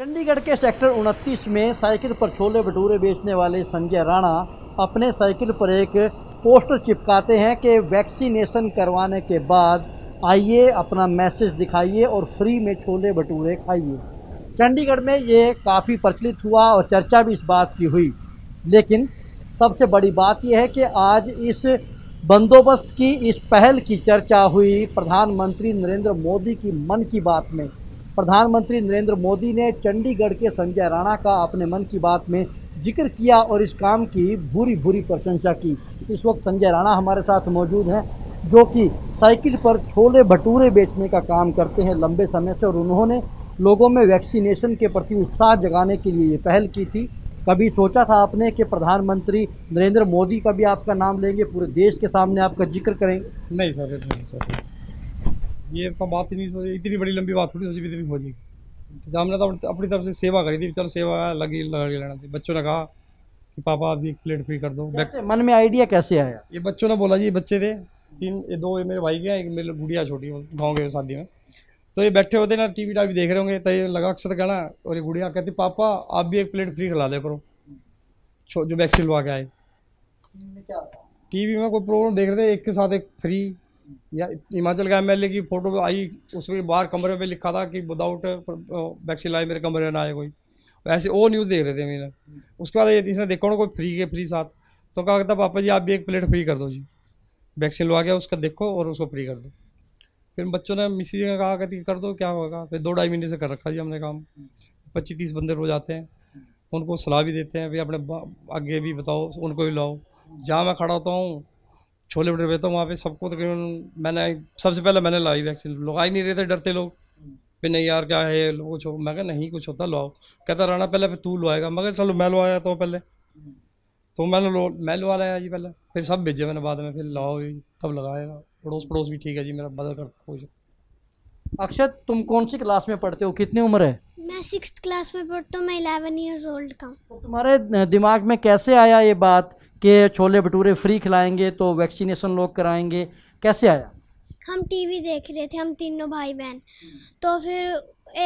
चंडीगढ़ के सेक्टर 29 में साइकिल पर छोले भटूरे बेचने वाले संजय राणा अपने साइकिल पर एक पोस्टर चिपकाते हैं कि वैक्सीनेशन करवाने के बाद आइए अपना मैसेज दिखाइए और फ्री में छोले भटूरे खाइए चंडीगढ़ में ये काफ़ी प्रचलित हुआ और चर्चा भी इस बात की हुई लेकिन सबसे बड़ी बात यह है कि आज इस बंदोबस्त की इस पहल की चर्चा हुई प्रधानमंत्री नरेंद्र मोदी की मन की बात में प्रधानमंत्री नरेंद्र मोदी ने चंडीगढ़ के संजय राणा का अपने मन की बात में जिक्र किया और इस काम की भूरी भूरी प्रशंसा की इस वक्त संजय राणा हमारे साथ मौजूद हैं जो कि साइकिल पर छोले भटूरे बेचने का काम करते हैं लंबे समय से और उन्होंने लोगों में वैक्सीनेशन के प्रति उत्साह जगाने के लिए ये पहल की थी कभी सोचा था आपने कि प्रधानमंत्री नरेंद्र मोदी का भी आपका नाम लेंगे पूरे देश के सामने आपका जिक्र करेंगे नहीं सर नहीं सर ये तो बात ही नहीं सोच इतनी बड़ी लंबी बात थोड़ी सोची भी इतनी हो जाएगी तो तो अपनी तरफ से सेवा करी थी चलो सेवा लगी लगी लेना थी बच्चों ने कहा कि पापा आप एक प्लेट फ्री कर दो मन में आइडिया कैसे आया ये बच्चों ने बोला जी बच्चे थे तीन ये दो ये मेरे भाई के एक मेरे गुड़िया छोटी गाँव के शादी में तो ये बैठे होते ना टी वी टावी देख रहे होंगे तो ये लगा अक्सर तो कहना और ये गुड़िया कहती पापा आप भी एक प्लेट फ्री खिला दे करो जो वैक्सीन लगा के आए वी में कोई प्रोग्राम देख रहे थे एक के साथ एक फ्री या हिमाचल का एमएलए की फ़ोटो आई उसमें बाहर कमरे में लिखा था कि विदाउट वैक्सीन uh, लाए मेरे कमरे में ना आए कोई ऐसे वो न्यूज़ देख रहे थे मैंने उसके बाद इसने देखो ना कोई फ्री के फ्री साथ तो कहा था पापा जी आप भी एक प्लेट फ्री कर दो जी वैक्सीन लगा गया उसका देखो और उसको फ्री कर दो फिर बच्चों ने मिसी ने कहा कहती कर दो क्या होगा फिर दो ढाई महीने से कर रखा जी हमने काम पच्चीस तीस बंदे रोज आते हैं उनको सलाह भी देते हैं भाई अपने आगे भी बताओ उनको भी लाओ जहाँ मैं खड़ा होता हूँ छोले भटूरे बेचता हूँ वहाँ पे सबको तकरीबन मैंने सबसे पहले मैंने लाई वैक्सीन लोग आ ही नहीं रहे थे डरते लोग फिर नहीं यार क्या है लो कुछ मैं कहा नहीं कुछ होता लाओ कहता राणा पहले फिर तू लुआएगा मगर चलो मैं लुआया तो पहले तो मैंने लो मैं लुआ लाया जी पहले फिर सब भेजे मैंने बाद में फिर लाओ तब लगाएगा पड़ोस पड़ोस भी ठीक है जी मेरा मदद करता कुछ अक्षत तुम कौन सी क्लास में पढ़ते हो कितनी उम्र है मैं सिक्स क्लास में पढ़ता हूँ मैं इलेवन ईयर्स ओल्ड का तो तुम्हारे दिमाग में कैसे आया ये बात कि छोले भटूरे फ्री खिलाएंगे तो वैक्सीनेशन लोग कराएंगे कैसे आया हम टीवी देख रहे थे हम तीनों भाई बहन तो फिर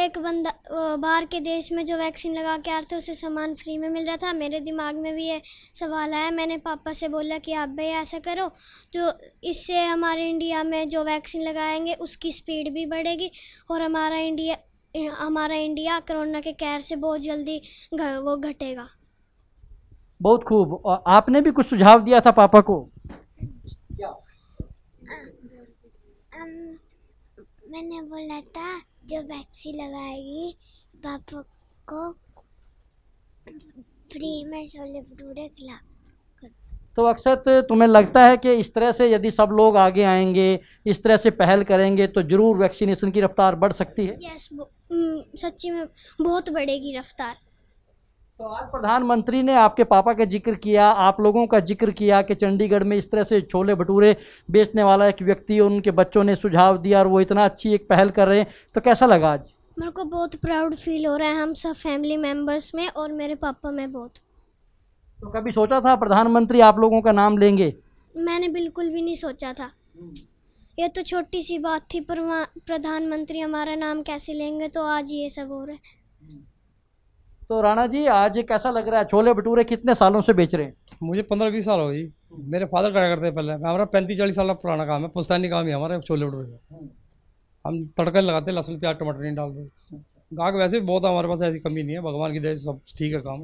एक बंदा बाहर के देश में जो वैक्सीन लगा के आ रहे थे उसे सामान फ्री में मिल रहा था मेरे दिमाग में भी ये सवाल आया मैंने पापा से बोला कि आप भैया ऐसा करो जो इससे हमारे इंडिया में जो वैक्सीन लगाएंगे उसकी स्पीड भी बढ़ेगी और हमारा इंडिया हमारा इंडिया कोरोना के कैर से बहुत जल्दी वो घटेगा बहुत खूब आपने भी कुछ सुझाव दिया था पापा को um, um, मैंने बोला था जो वैक्सीन लगाएगी पापा को फ्री में छोले भटूरे खिला तो अक्सर तो तुम्हें लगता है कि इस तरह से यदि सब लोग आगे आएंगे इस तरह से पहल करेंगे तो ज़रूर वैक्सीनेशन की रफ्तार बढ़ सकती है यस हम्म, सच्ची में बहुत बढ़ेगी रफ्तार तो आज प्रधानमंत्री ने आपके पापा का जिक्र किया आप लोगों का जिक्र किया कि चंडीगढ़ में इस तरह से छोले भटूरे बेचने वाला एक व्यक्ति और उनके बच्चों ने सुझाव दिया और वो इतना अच्छी एक पहल कर रहे हैं तो कैसा लगा आज मेरे को बहुत प्राउड फील हो रहा है हम सब फैमिली मेम्बर्स में और मेरे पापा में बहुत तो कभी सोचा था प्रधानमंत्री आप लोगों का नाम लेंगे मैंने बिल्कुल भी नहीं सोचा था ये तो छोटी सी बात थी पर प्रधानमंत्री हमारा नाम कैसे लेंगे तो आज ये सब हो रहा है तो राणा जी आज कैसा लग रहा है छोले भटूरे कितने सालों से बेच रहे हैं मुझे पंद्रह बीस साल हो जी मेरे फादर क्या करते हैं पहले हमारा पैंतीस चालीस साल पुराना काम है पुस्तानी काम ही हमारे छोले भटूरे हम तड़का लगाते लहसुन प्याज टमाटर नहीं डालते गाहक वैसे भी बहुत हमारे पास ऐसी कमी नहीं है भगवान की दया से सब ठीक है काम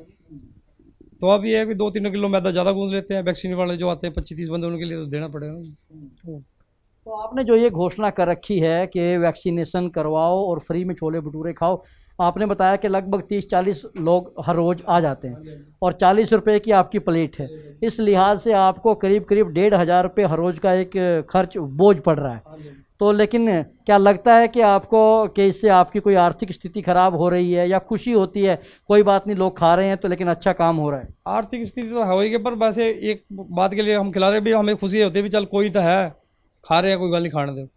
तो अब ये है कि दो तीन किलो मैदा ज़्यादा गूंज लेते हैं वैक्सीन वाले जो आते हैं पच्चीस तीस बंदे उनके लिए तो देना पड़ेगा तो आपने जो ये घोषणा कर रखी है कि वैक्सीनेशन करवाओ और फ्री में छोले भटूरे खाओ आपने बताया कि लगभग तीस चालीस लोग हर रोज़ आ जाते हैं और चालीस रुपये की आपकी प्लेट है इस लिहाज से आपको करीब करीब डेढ़ हज़ार रुपये हर रोज़ का एक खर्च बोझ पड़ रहा है तो लेकिन क्या लगता है कि आपको कि इससे आपकी कोई आर्थिक स्थिति ख़राब हो रही है या खुशी होती है कोई बात नहीं लोग खा रहे हैं तो लेकिन अच्छा काम हो रहा है आर्थिक स्थिति तो है ही पर वैसे एक बात के लिए हम खिला रहे भी हमें खुशी होती है भी चल कोई तो है खा रहे हैं कोई गल नहीं खाने दो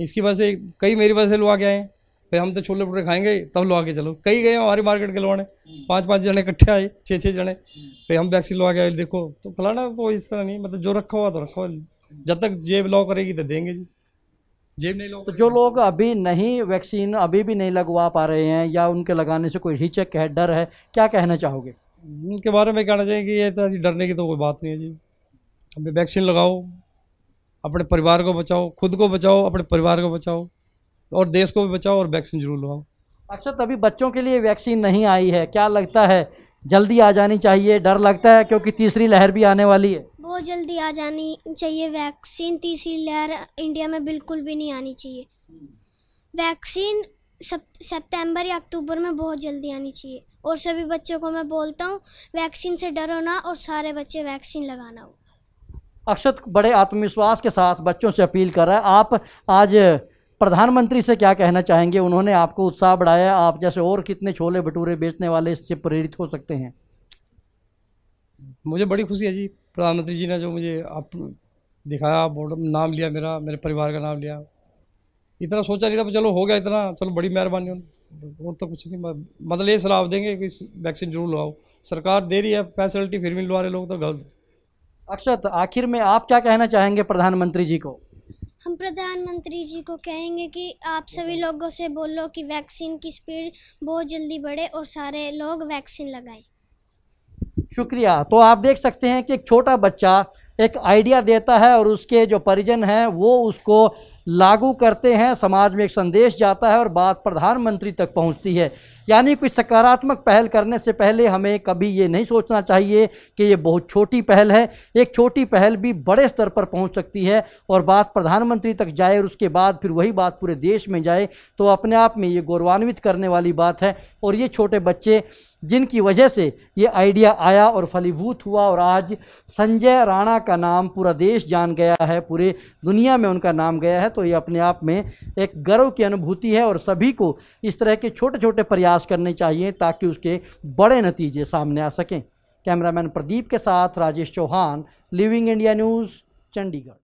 इसकी वजह से कई मेरी वजह से लोग आ गए हैं फिर हम तो छोले भटूरे खाएंगे तब लो आगे चलो कई गए हमारे मार्केट के लोगों ने पाँच पाँच जने इकट्ठे आए छः छः जने फिर हम वैक्सीन लगा आए देखो तो फलाना तो इस तरह नहीं मतलब जो रखा हुआ तो रखा हुआ जब तक जेब लॉ करेगी तो देंगे जी जेब नहीं लॉ तो जो लोग अभी नहीं वैक्सीन अभी भी नहीं लगवा पा रहे हैं या उनके लगाने से कोई हिचक है डर है क्या कहना चाहोगे उनके बारे में कहना चाहिए कि ये तो ऐसी डरने की तो कोई बात नहीं है जी हमें वैक्सीन लगाओ अपने परिवार को बचाओ खुद को बचाओ अपने परिवार को बचाओ और देश को भी बचाओ और वैक्सीन जरूर लगाओ अक्सर अच्छा, तभी बच्चों के लिए वैक्सीन नहीं आई है क्या लगता है जल्दी आ जानी चाहिए डर लगता है क्योंकि तीसरी लहर भी आने वाली है बहुत जल्दी आ जानी चाहिए वैक्सीन तीसरी लहर इंडिया में बिल्कुल भी नहीं आनी चाहिए वैक्सीन सितंबर या अक्टूबर में बहुत जल्दी आनी चाहिए और सभी बच्चों को मैं बोलता हूँ वैक्सीन से डरो ना और सारे बच्चे वैक्सीन लगाना हो अक्षत बड़े आत्मविश्वास के साथ बच्चों से अपील कर रहा है आप आज प्रधानमंत्री से क्या कहना चाहेंगे उन्होंने आपको उत्साह बढ़ाया आप जैसे और कितने छोले भटूरे बेचने वाले इससे प्रेरित हो सकते हैं मुझे बड़ी खुशी है जी प्रधानमंत्री जी ने जो मुझे आप दिखाया बोर्ड नाम लिया मेरा मेरे परिवार का नाम लिया इतना सोचा नहीं था चलो हो गया इतना चलो बड़ी मेहरबानी और तो कुछ नहीं मतलब ये सलाह देंगे कि वैक्सीन जरूर लगाओ सरकार दे रही है फैसिलिटी फिर भी लगा रहे लोग तो गलत अक्षत आखिर में आप क्या कहना चाहेंगे प्रधानमंत्री जी को हम प्रधानमंत्री जी को कहेंगे कि आप सभी लोगों से बोलो कि वैक्सीन की स्पीड बहुत जल्दी बढ़े और सारे लोग वैक्सीन लगाएं शुक्रिया तो आप देख सकते हैं कि एक छोटा बच्चा एक आइडिया देता है और उसके जो परिजन हैं वो उसको लागू करते हैं समाज में एक संदेश जाता है और बात प्रधानमंत्री तक पहुंचती है यानी कुछ सकारात्मक पहल करने से पहले हमें कभी ये नहीं सोचना चाहिए कि ये बहुत छोटी पहल है एक छोटी पहल भी बड़े स्तर पर पहुंच सकती है और बात प्रधानमंत्री तक जाए और उसके बाद फिर वही बात पूरे देश में जाए तो अपने आप में ये गौरवान्वित करने वाली बात है और ये छोटे बच्चे जिनकी वजह से ये आइडिया आया आया और फलीभूत हुआ और आज संजय राणा का नाम पूरा देश जान गया है पूरे दुनिया में उनका नाम गया है तो ये अपने आप में एक गर्व की अनुभूति है और सभी को इस तरह के छोटे छोटे प्रयास करने चाहिए ताकि उसके बड़े नतीजे सामने आ सकें कैमरामैन प्रदीप के साथ Rajesh Chauhan living India news Chandigarh